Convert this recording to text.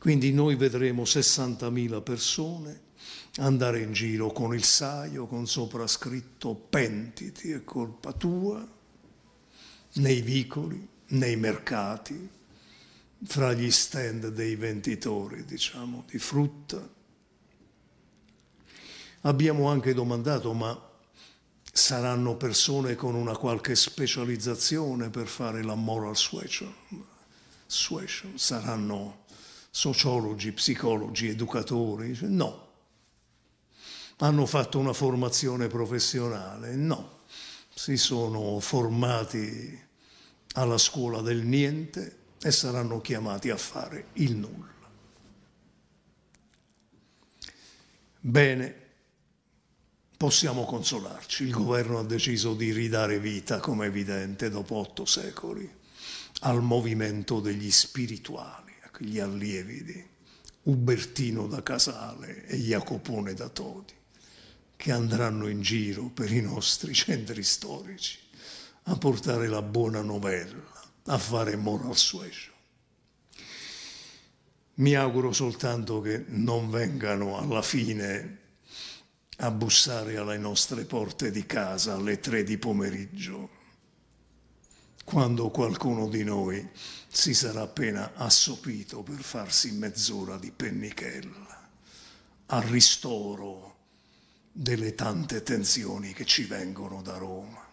Quindi noi vedremo 60.000 persone andare in giro con il saio, con soprascritto pentiti è colpa tua, nei vicoli, nei mercati, fra gli stand dei venditori, diciamo, di frutta. Abbiamo anche domandato, ma saranno persone con una qualche specializzazione per fare la moral suasion? Saranno sociologi, psicologi, educatori? No. Hanno fatto una formazione professionale? No. Si sono formati alla scuola del niente e saranno chiamati a fare il nulla. Bene, possiamo consolarci. Il governo ha deciso di ridare vita, come è evidente, dopo otto secoli, al movimento degli spirituali gli allievi di Ubertino da Casale e Jacopone da Todi, che andranno in giro per i nostri centri storici a portare la buona novella, a fare moral suasion. Mi auguro soltanto che non vengano alla fine a bussare alle nostre porte di casa alle tre di pomeriggio quando qualcuno di noi si sarà appena assopito per farsi mezz'ora di pennichella, al ristoro delle tante tensioni che ci vengono da Roma.